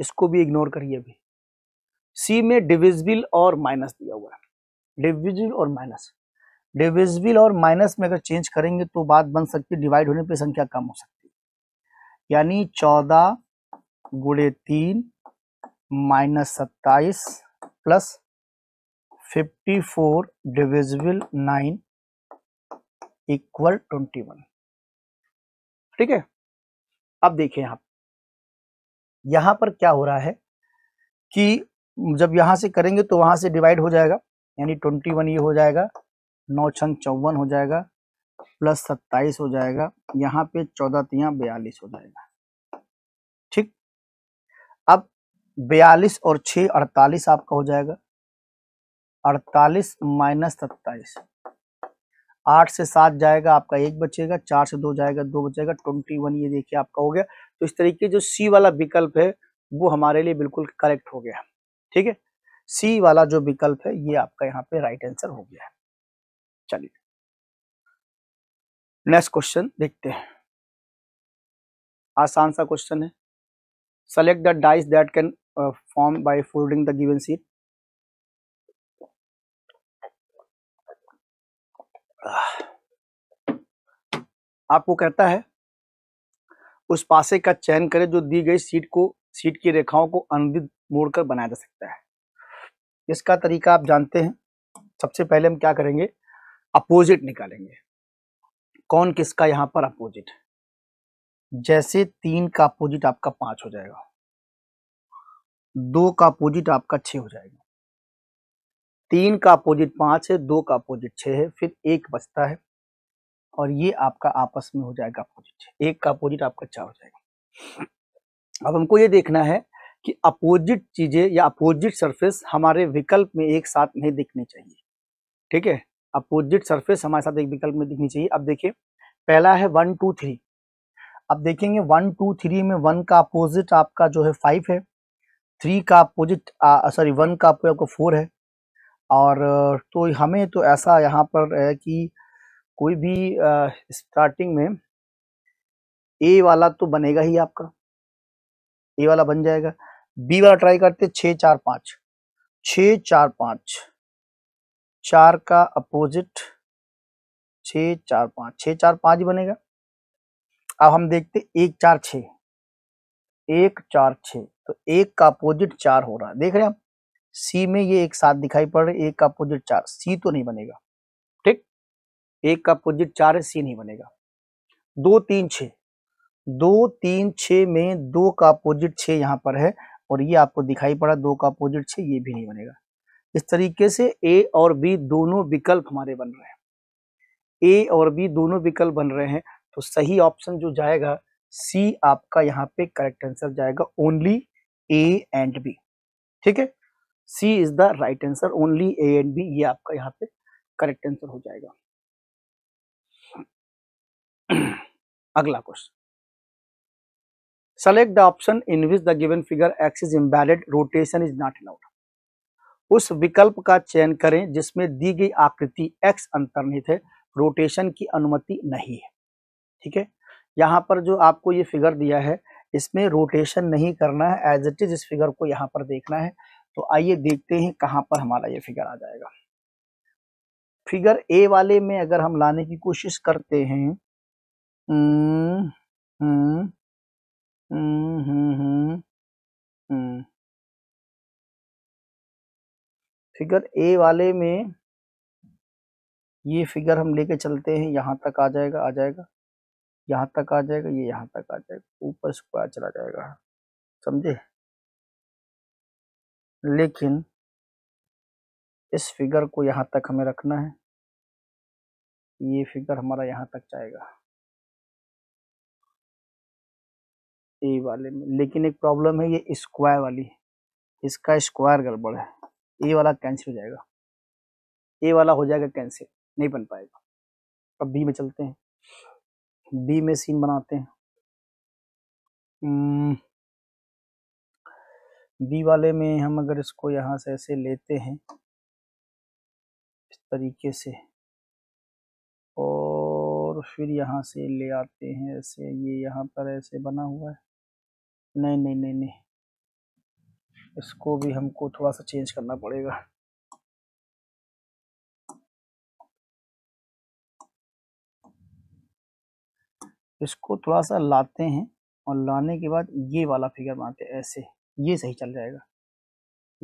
इसको भी इग्नोर करिए अभी सी में डिविजिबल और माइनस दिया हुआ है डिविजिबल और माइनस डिविजिबल और माइनस में अगर चेंज करेंगे तो बात बन सकती है डिवाइड होने पर संख्या कम हो सकती है यानी चौदह गुड़े तीन माइनस सत्ताईस plus fifty four divisible nine equal twenty one ठीक है अब देखिए यहाँ यहां पर क्या हो रहा है कि जब यहां से करेंगे तो वहां से डिवाइड हो जाएगा यानी ट्वेंटी वन ये हो जाएगा नौ छन चौवन हो जाएगा प्लस सत्ताईस हो जाएगा यहां पे चौदह तिया बयालीस हो जाएगा ठीक अब बयालीस और छह अड़तालीस आपका हो जाएगा अड़तालीस माइनस सत्ताईस आठ से सात जाएगा आपका एक बचेगा चार से दो जाएगा दो बचेगा ट्वेंटी वन ये देखिए आपका हो गया तो इस तरीके जो सी वाला विकल्प है वो हमारे लिए बिल्कुल करेक्ट हो गया ठीक है सी वाला जो विकल्प है ये आपका यहाँ पे राइट आंसर हो गया चलिए नेक्स्ट क्वेश्चन देखते हैं आसान सा क्वेश्चन है select the dice that can form by folding the given sheet आपको कहता है उस पासे का चयन करें जो दी गई सीट को सीट की रेखाओं को अनुदित मोड़कर बनाया जा सकता है इसका तरीका आप जानते हैं सबसे पहले हम क्या करेंगे अपोजिट निकालेंगे कौन किसका यहां पर अपोजिट जैसे तीन का अपोजिट आपका पांच हो जाएगा दो का अपोजिट आपका छ हो जाएगा तीन का अपोजिट पाँच है दो का अपोजिट छः है फिर एक बचता है और ये आपका आपस में हो जाएगा अपोजिट एक का अपोजिट आपका चार हो जाएगा अब हमको ये देखना है कि अपोजिट चीज़ें या अपोजिट सरफेस हमारे विकल्प में एक साथ नहीं दिखनी चाहिए ठीक है अपोजिट सरफेस हमारे साथ एक विकल्प में दिखनी चाहिए अब देखिए पहला है वन टू थ्री अब देखेंगे वन टू थ्री में वन का अपोजिट आपका जो है फाइव है थ्री का अपोजिट सॉरी वन का आपको फोर है और तो हमें तो ऐसा यहाँ पर है कि कोई भी स्टार्टिंग में ए वाला तो बनेगा ही आपका ए वाला बन जाएगा बी वाला ट्राई करते छ चार पाँच छ चार पाँच चार का अपोजिट छ चार पाँच छ चार पाँच ही बनेगा अब हम देखते एक चार छ एक चार छ तो एक का अपोजिट चार हो रहा है देख रहे हैं आप सी में ये एक साथ दिखाई पड़ रहा है एक का अपोजिट चार सी तो नहीं बनेगा ठीक एक का अपोजिट चार है सी नहीं बनेगा दो तीन छ दो तीन छ में दो का अपोजिट छ यहाँ पर है और ये आपको दिखाई पड़ा दो का अपोजिट छ ये भी नहीं बनेगा इस तरीके से ए और बी दोनों विकल्प हमारे बन रहे हैं ए और बी दोनों विकल्प बन रहे हैं तो सही ऑप्शन जो जाएगा सी आपका यहाँ पे करेक्ट आंसर जाएगा ओनली ए एंड बी ठीक है C is the right answer only A and B ये आपका यहाँ पे करेक्ट आंसर हो जाएगा अगला question select the option in which the given figure X is embedded rotation is not allowed उस विकल्प का चयन करें जिसमें दी गई आकृति एक्स अंतर्निहित है रोटेशन की अनुमति नहीं है ठीक है यहाँ पर जो आपको ये फिगर दिया है इसमें रोटेशन नहीं करना है एज इट इज इस फिगर को यहाँ पर देखना है तो आइए देखते हैं कहाँ पर हमारा ये फिगर आ जाएगा फिगर ए वाले में अगर हम लाने की कोशिश करते हैं फिगर हम्म, ए हम्म, हम्म, वाले में ये फिगर हम लेके चलते हैं यहाँ तक आ जाएगा आ जाएगा यहाँ तक आ जाएगा ये यहाँ तक आ जाएगा ऊपर से ऊपर चला जाएगा समझे लेकिन इस फिगर को यहाँ तक हमें रखना है ये फिगर हमारा यहाँ तक जाएगा ए वाले में लेकिन एक प्रॉब्लम है ये स्क्वायर वाली इसका स्क्वायर गड़बड़ है ए वाला कैंसिल हो जाएगा ए वाला हो जाएगा कैंसिल नहीं बन पाएगा अब बी में चलते हैं बी में सीन बनाते हैं बी वाले में हम अगर इसको यहाँ से ऐसे लेते हैं इस तरीके से और फिर यहाँ से ले आते हैं ऐसे ये यहाँ पर ऐसे बना हुआ है नहीं नहीं नहीं नहीं इसको भी हमको थोड़ा सा चेंज करना पड़ेगा इसको थोड़ा सा लाते हैं और लाने के बाद ये वाला फिगर बनाते हैं ऐसे ये सही चल जाएगा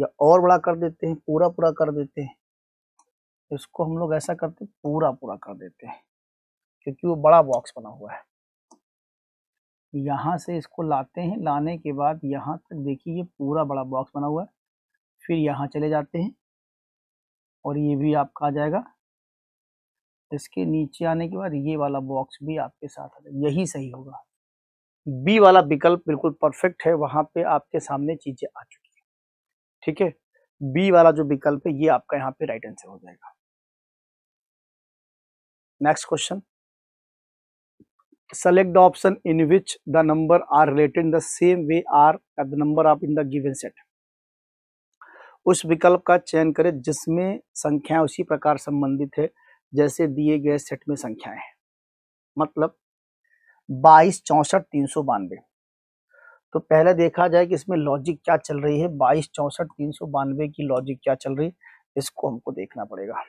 या और बड़ा कर देते हैं पूरा पूरा कर देते हैं इसको हम लोग ऐसा करते पूरा पूरा कर देते हैं क्योंकि वो बड़ा बॉक्स बना हुआ है यहाँ से इसको लाते हैं लाने के बाद यहाँ तक देखिए ये पूरा बड़ा बॉक्स बना हुआ है फिर यहाँ चले जाते हैं और ये भी आपका आ जाएगा इसके नीचे आने के बाद ये वाला बॉक्स भी आपके साथ आ जाएगा यही सही होगा बी वाला विकल्प बिल्कुल परफेक्ट है वहां पे आपके सामने चीज़ें आ चुकी हैं ठीक है बी वाला जो विकल्प है ये आपका यहाँ पे राइट आंसर हो जाएगा next question select the option in which the number are related in the same way are the the number of in the given उस विकल्प का चयन करें जिसमें संख्याएं उसी प्रकार संबंधित है जैसे दिए गए सेट में संख्याएं हैं मतलब बाईस चौंसठ तीन सौ बानवे तो पहले देखा जाए कि इसमें लॉजिक क्या चल रही है बाईस चौंसठ तीन सौ बानवे की लॉजिक क्या चल रही है इसको हमको देखना पड़ेगा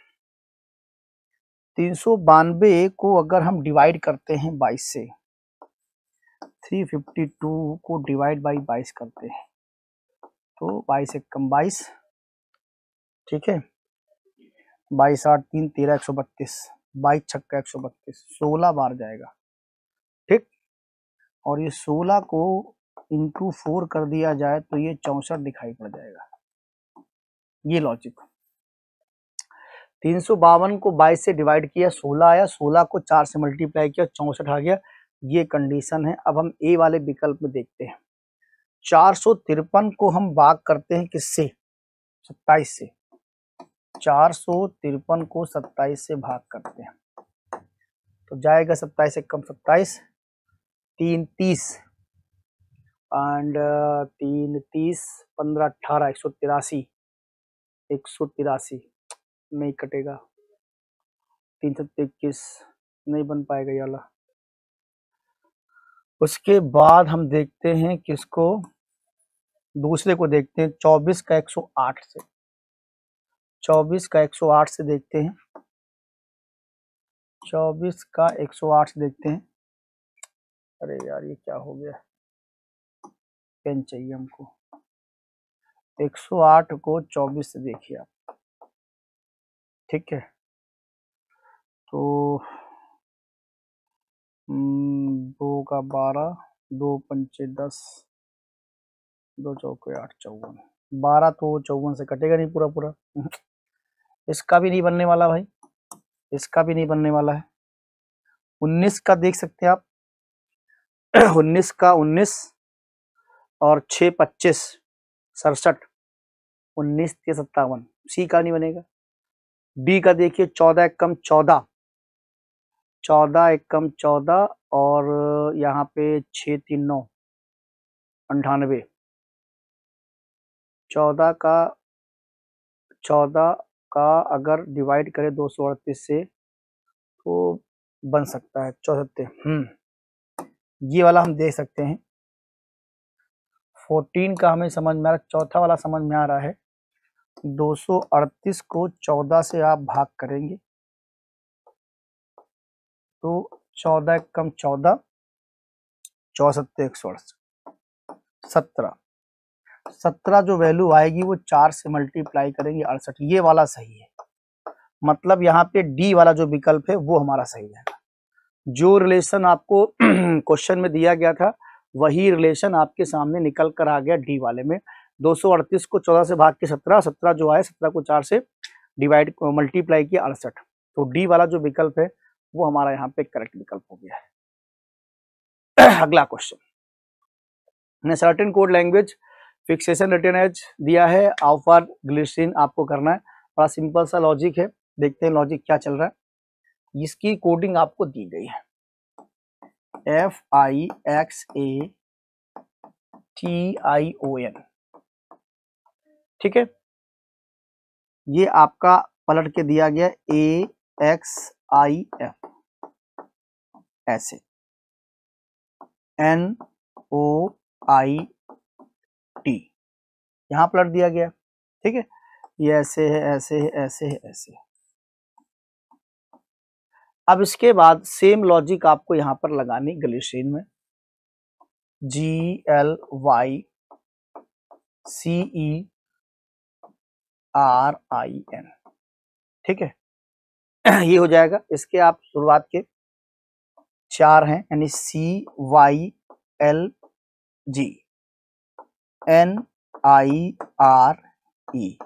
तीन सौ बानवे को अगर हम डिवाइड करते हैं बाईस से थ्री फिफ्टी टू को डिवाइड बाई बाईस करते हैं तो बाईस एक कम बाईस ठीक है बाईस आठ तीन तेरह एक सौ बत्तीस बाईस छक्का एक सौ बत्तीस सोलह बार जाएगा और ये सोलह को इंटू फोर कर दिया जाए तो ये चौसठ दिखाई पड़ जाएगा ये लॉजिक तीन सौ बावन को बाईस से डिवाइड किया सोलह आया सोलह को चार से मल्टीप्लाई किया चौसठ आ गया ये कंडीशन है अब हम ए वाले विकल्प में देखते हैं चार सौ तिरपन को हम बाग करते हैं किससे सत्ताईस से चार सौ तिरपन को सत्ताईस से भाग करते हैं तो जाएगा सत्ताईस एक कम सत्ताईस तीन तीस एंड uh, तीन तीस पंद्रह अट्ठारह एक सौ तिरासी एक सौ तिरासी नहीं कटेगा तीन सौ इक्कीस नहीं बन पाएगा ये वाला उसके बाद हम देखते हैं किसको दूसरे को देखते हैं चौबीस का एक सौ आठ से चौबीस का एक सौ आठ से देखते हैं चौबीस का एक सौ आठ से देखते हैं अरे यार ये क्या हो गया पेन चाहिए हमको 108 को 24 से देखिए आप ठीक है तो हम्म, दो का बारह दो पंचे दस दो चौके आठ चौवन बारह तो चौवन से कटेगा नहीं पूरा पूरा इसका भी नहीं बनने वाला भाई इसका भी नहीं बनने वाला है उन्नीस का देख सकते हैं आप उन्नीस का उन्नीस और छः पच्चीस सड़सठ उन्नीस के सत्तावन सी का नहीं बनेगा बी का देखिए चौदह एकम चौदह चौदह एकम चौदह और यहाँ पे छः तीन नौ अंठानवे चौदह का चौदह का अगर डिवाइड करें दो सौ अड़तीस से तो बन सकता है चौसठ हम्म ये वाला हम देख सकते हैं फोर्टीन का हमें समझ में आ रहा चौथा वाला समझ में आ रहा है 238 को 14 से आप भाग करेंगे तो 14 कम 14 चौसठ एक सौ अड़सठ सत्रह सत्रह जो वैल्यू आएगी वो चार से मल्टीप्लाई करेंगे अड़सठ ये वाला सही है मतलब यहाँ पे डी वाला जो विकल्प है वो हमारा सही रहेगा जो रिलेशन आपको क्वेश्चन में दिया गया था वही रिलेशन आपके सामने निकल कर आ गया डी वाले में 238 को 14 से भाग के 17 17 जो आए 17 को 4 से डिवाइड मल्टीप्लाई किया अड़सठ तो डी वाला जो विकल्प है वो हमारा यहाँ पे करेक्ट विकल्प हो गया है अगला question certain code language fixation written as दिया है आउफार ग्लिसिन आपको करना है बड़ा सिंपल सा लॉजिक है देखते हैं लॉजिक क्या चल रहा है इसकी कोडिंग आपको दी गई है F I X A T I O N ठीक है ये आपका पलट के दिया गया ए एक्स आई एफ ऐसे एन ओ आई टी यहां पलट दिया गया ठीक है ये ऐसे है ऐसे है ऐसे है ऐसे है अब इसके बाद सेम लॉजिक आपको यहां पर लगानी गलिसिन में G L Y C E R I N ठीक है ये हो जाएगा इसके आप शुरुआत के चार हैं यानी C Y L G N I R E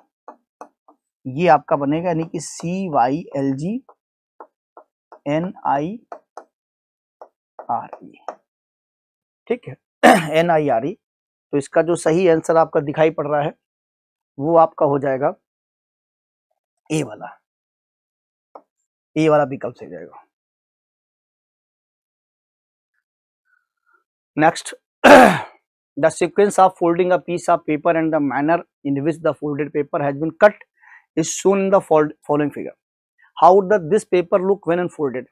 ये आपका बनेगा यानी कि C Y L G N I R E ठीक है एन आई आर ई तो इसका जो सही आंसर आपका दिखाई पड़ रहा है वो आपका हो जाएगा ए वाला ए वाला भी विकल्प से जाएगा next the sequence of folding a piece of paper and the manner in which the folded paper has been cut is shown the following figure how does this paper look when unfolded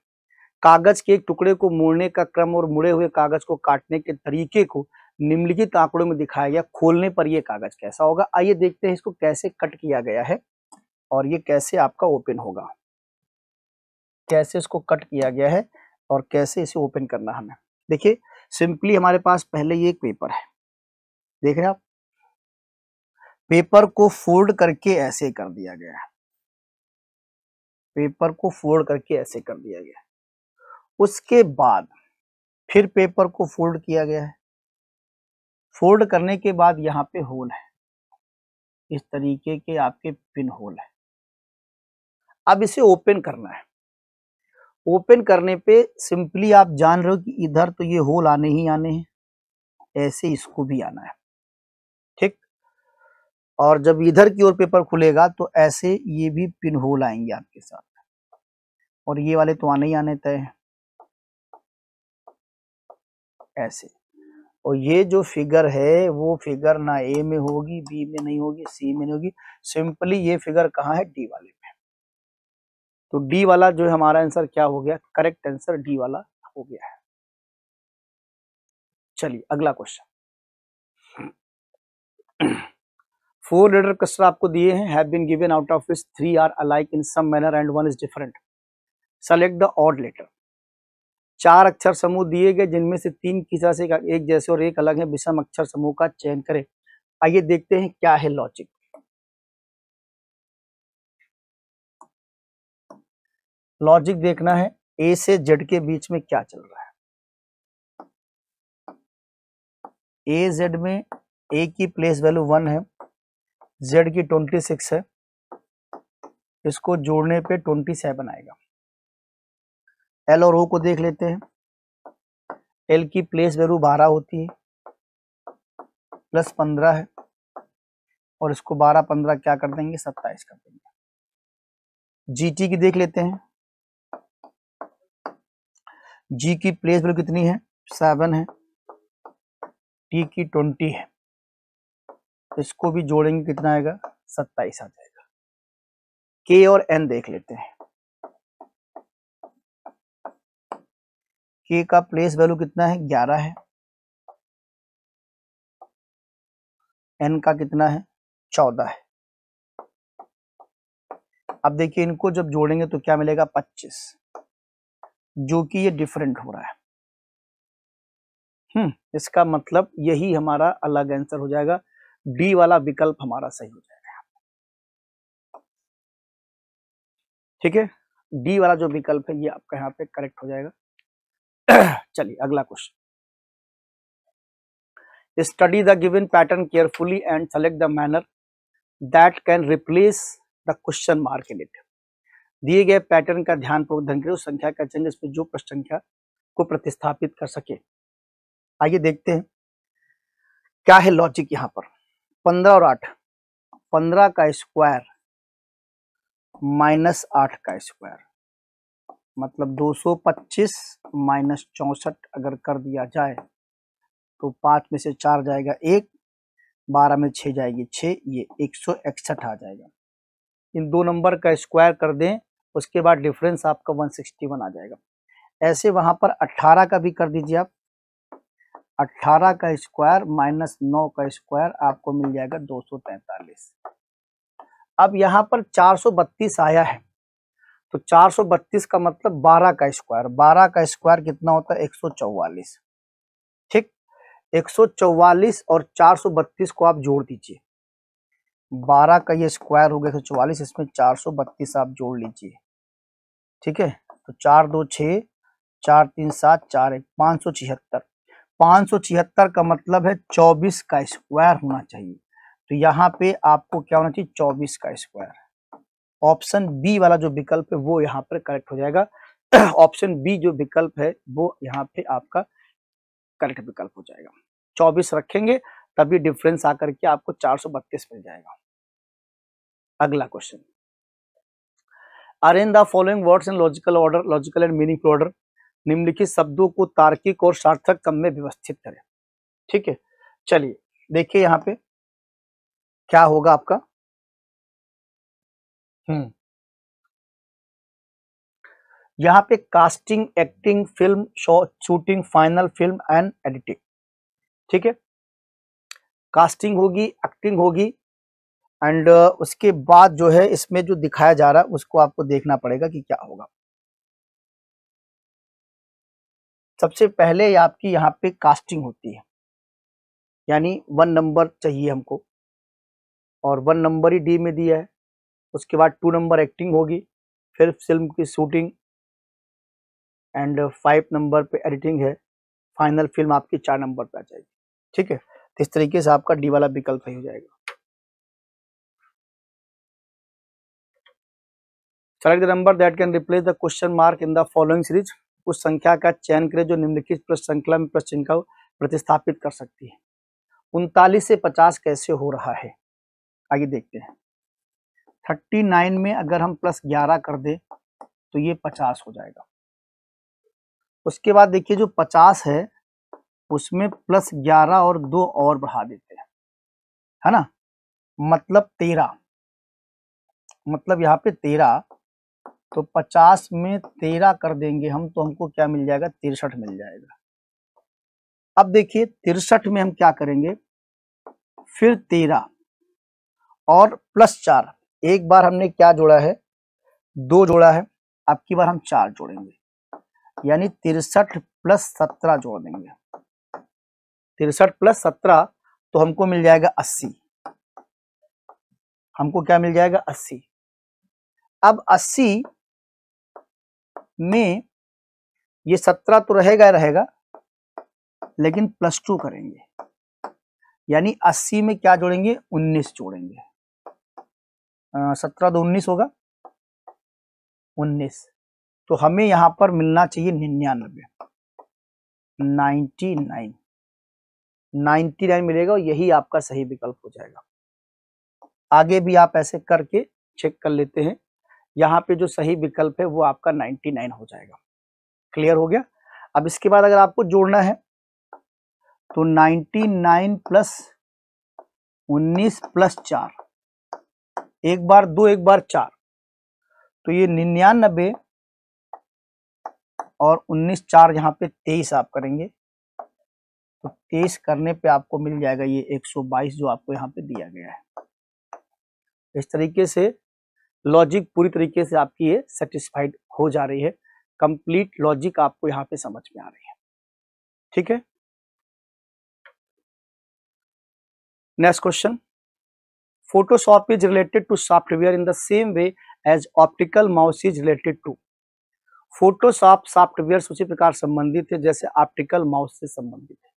कागज के एक टुकड़े को मोड़ने का क्रम और मुड़े हुए कागज को काटने के तरीके को निम्नलिखित आंकड़ों में दिखाया गया खोलने पर यह कागज कैसा होगा आइए देखते हैं इसको कैसे कट किया गया है और ये कैसे आपका ओपन होगा कैसे इसको कट किया गया है और कैसे इसे ओपन करना हमें देखिए सिंपली हमारे पास पहले ये एक पेपर है देख रहे हैं आप पेपर को फोल्ड करके ऐसे कर दिया गया है पेपर को फोल्ड करके ऐसे कर दिया गया उसके बाद फिर पेपर को फोल्ड किया गया है फोल्ड करने के बाद यहाँ पे होल है इस तरीके के आपके पिन होल है अब इसे ओपन करना है ओपन करने पे सिंपली आप जान रहे हो कि इधर तो ये होल आने ही आने हैं ऐसे इसको भी आना है और जब इधर की ओर पेपर खुलेगा तो ऐसे ये भी पिन होल आएंगे आपके साथ और ये वाले तो आने ही आने तय है ऐसे और ये जो फिगर है वो फिगर ना ए में होगी बी में नहीं होगी सी में नहीं होगी सिंपली ये फिगर कहाँ है डी वाले में तो डी वाला जो है हमारा आंसर क्या हो गया करेक्ट आंसर डी वाला हो गया है चलिए अगला क्वेश्चन फोर लेटर कचरा आपको दिए हैं have been given out of which three are alike in some manner and one is different select the odd letter चार अक्षर समूह दिए गए जिनमें से तीन की तरह से एक जैसे और एक अलग है विषम अक्षर समूह का चयन करें आइए देखते हैं क्या है लॉजिक लॉजिक देखना है ए से जेड के बीच में क्या चल रहा है ए जेड में ए की प्लेस वैल्यू वन है जेड की ट्वेंटी सिक्स है इसको जोड़ने पे ट्वेंटी सेवन आएगा एल और ओ को देख लेते हैं एल की प्लेस वैल्यू बारह होती है प्लस पंद्रह है और इसको बारह पंद्रह क्या कर देंगे सत्ताईस कर देंगे जी टी की देख लेते हैं जी की प्लेस वैल्यू कितनी है सेवन है टी की ट्वेंटी है इसको भी जोड़ेंगे कितना आएगा सत्ताईस आ जाएगा के और एन देख लेते हैं के का प्लेस वैल्यू कितना है ग्यारह है एन का कितना है चौदह है अब देखिए इनको जब जोड़ेंगे तो क्या मिलेगा पच्चीस जो कि ये डिफरेंट हो रहा है हम्म इसका मतलब यही हमारा अलग आंसर हो जाएगा डी वाला विकल्प हमारा सही हो जाएगा ठीक है डी वाला जो विकल्प है ये आपका यहाँ पे करेक्ट हो जाएगा चलिए अगला question study the given pattern carefully and select the manner that can replace the question mark in it दिए गए पैटर्न का ध्यान प्रबंधन उस संख्या का चयन इसमें जो प्रश्न संख्या को प्रतिस्थापित कर सके आइए देखते हैं क्या है लॉजिक यहाँ पर पंद्रह और आठ पंद्रह का स्क्वायर माइनस आठ का स्क्वायर मतलब दो सौ पच्चीस माइनस चौंसठ अगर कर दिया जाए तो पांच में से चार जाएगा एक बारह में छह जाएगी छ ये एक सौ इकसठ आ जाएगा इन दो नंबर का स्क्वायर कर दें उसके बाद डिफरेंस आपका वन सिक्सटी वन आ जाएगा ऐसे वहां पर अट्ठारह का भी कर दीजिए आप अट्ठारह का स्क्वायर माइनस नौ का स्क्वायर आपको मिल जाएगा दो सौ तैतालीस अब यहाँ पर चार सौ बत्तीस आया है तो चार सौ बत्तीस का मतलब बारह का स्क्वायर बारह का स्क्वायर कितना होता है एक सौ चौवालीस ठीक एक सौ चौवालीस और चार सौ बत्तीस को आप जोड़ दीजिए बारह का ये स्क्वायर हो गया एक सौ चौवालीस इसमें चार सौ बत्तीस आप जोड़ लीजिए ठीक है तो चार दो छः चार तीन सात चार एक पाँच सौ छिहत्तर 576 का मतलब है 24 का स्क्वायर होना चाहिए तो यहाँ पे आपको क्या होना चाहिए 24 का स्क्वायर ऑप्शन बी वाला जो विकल्प है वो यहाँ पर करेक्ट हो जाएगा ऑप्शन बी जो विकल्प है वो यहाँ पे आपका करेक्ट विकल्प हो जाएगा 24 रखेंगे तभी डिफरेंस आकर के आपको चार मिल जाएगा अगला question arrange the following words in logical order logical and meaning order निम्नलिखित शब्दों को तार्किक और सार्थक क्रम में व्यवस्थित करें ठीक है चलिए देखिए यहाँ पे क्या होगा आपका हम्म यहाँ पे casting acting film shooting final film and editing ठीक है कास्टिंग होगी एक्टिंग होगी एंड उसके बाद जो है इसमें जो दिखाया जा रहा है उसको आपको देखना पड़ेगा कि क्या होगा सबसे पहले आपकी यहाँ पे कास्टिंग होती है यानी वन नंबर चाहिए हमको और वन नंबर ही डी में दिया है उसके बाद टू नंबर एक्टिंग होगी फिर फिल्म की शूटिंग एंड फाइव नंबर पे एडिटिंग है फाइनल फिल्म आपकी चार नंबर पे आ जाएगी ठीक है तो इस तरीके से आपका डी वाला विकल्प ही हो जाएगा select the number that can replace the question mark in the following series उस संख्या का चयन करें जो निम्नलिखित प्रश्न श्रृंखला में प्रश्न चिन्ह का प्रतिस्थापित कर सकती है उनतालीस से पचास कैसे हो रहा है आगे देखते हैं थर्टी नाइन में अगर हम प्लस ग्यारह कर दें तो ये पचास हो जाएगा उसके बाद देखिए जो पचास है उसमें प्लस ग्यारह और दो और बढ़ा देते हैं है ना मतलब तेरह मतलब यहाँ पे तेरह तो पचास में तेरह कर देंगे हम तो हमको क्या मिल जाएगा तिरसठ मिल जाएगा अब देखिए तिरसठ में हम क्या करेंगे फिर तेरह और प्लस चार एक बार हमने क्या जोड़ा है दो जोड़ा है अब की बार हम चार जोड़ेंगे यानी तिरसठ प्लस सत्रह जोड़ देंगे तिरसठ प्लस सत्रह तो हमको मिल जाएगा अस्सी हमको क्या मिल जाएगा अस्सी अब अस्सी में ये सत्रह तो रहेगा रहेगा लेकिन प्लस टू करेंगे यानी अस्सी में क्या जोड़ेंगे उन्नीस जोड़ेंगे सत्रह तो उन्नीस होगा उन्नीस तो हमें यहां पर मिलना चाहिए निन्यानबे नाइन्टी नाइन नाइन्टी नाइन मिलेगा और यही आपका सही विकल्प हो जाएगा आगे भी आप ऐसे करके चेक कर लेते हैं यहाँ पे जो सही विकल्प है वो आपका 99 हो जाएगा क्लियर हो गया अब इसके बाद अगर आपको जोड़ना है तो 99 प्लस 19 प्लस चार एक बार दो एक बार चार तो ये निन्यानबे और 19 चार यहाँ पे 23 आप करेंगे तो 23 करने पे आपको मिल जाएगा ये 122 जो आपको यहाँ पे दिया गया है इस तरीके से लॉजिक पूरी तरीके से आपकी ये सेटिस्फाइड हो जा रही है कंप्लीट लॉजिक आपको यहाँ पे समझ में आ रही है ठीक है next question Photoshop is related to software in the same way as optical mouse is related to Photoshop software उसी प्रकार संबंधित है जैसे ऑप्टिकल माउस से संबंधित है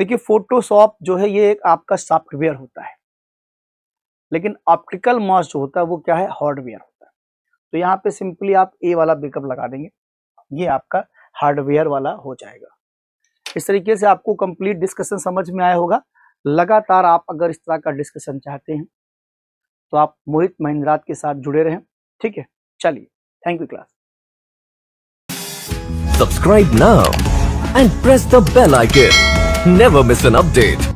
देखिए फोटोशॉप जो है ये एक आपका सॉफ्टवेयर होता है लेकिन ऑप्टिकल मॉस जो होता है वो क्या है हार्डवेयर होता है तो यहाँ पे सिंपली आप ए वाला बेकअप लगा देंगे ये आपका हार्डवेयर वाला हो जाएगा इस तरीके से आपको कंप्लीट डिस्कशन समझ में आया होगा लगातार आप अगर इस तरह का डिस्कशन चाहते हैं तो आप मोहित महिंद्रात के साथ जुड़े रहें ठीक है चलिए thank you class subscribe now and press the bell icon never miss an update